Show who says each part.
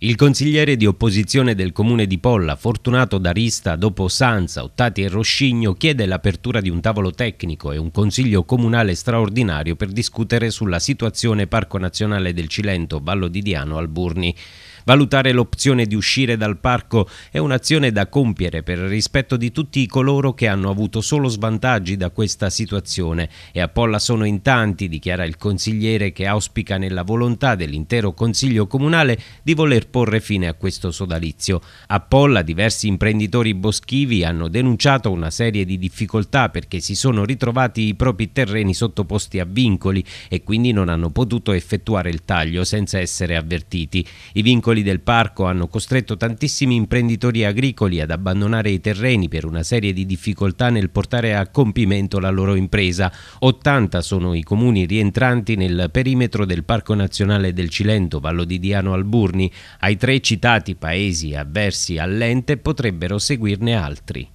Speaker 1: Il consigliere di opposizione del comune di Polla, Fortunato Darista, dopo Sanza, Ottati e Roscigno, chiede l'apertura di un tavolo tecnico e un consiglio comunale straordinario per discutere sulla situazione Parco Nazionale del Cilento, Vallo di Diano, Alburni. Valutare l'opzione di uscire dal parco è un'azione da compiere per rispetto di tutti coloro che hanno avuto solo svantaggi da questa situazione e a Polla sono in tanti, dichiara il consigliere che auspica nella volontà dell'intero Consiglio Comunale di voler porre fine a questo sodalizio. A Polla diversi imprenditori boschivi hanno denunciato una serie di difficoltà perché si sono ritrovati i propri terreni sottoposti a vincoli e quindi non hanno potuto effettuare il taglio senza essere avvertiti. I vincoli vincoli del parco hanno costretto tantissimi imprenditori agricoli ad abbandonare i terreni per una serie di difficoltà nel portare a compimento la loro impresa. 80 sono i comuni rientranti nel perimetro del Parco Nazionale del Cilento, Vallo di Diano Alburni. Ai tre citati paesi avversi all'ente potrebbero seguirne altri.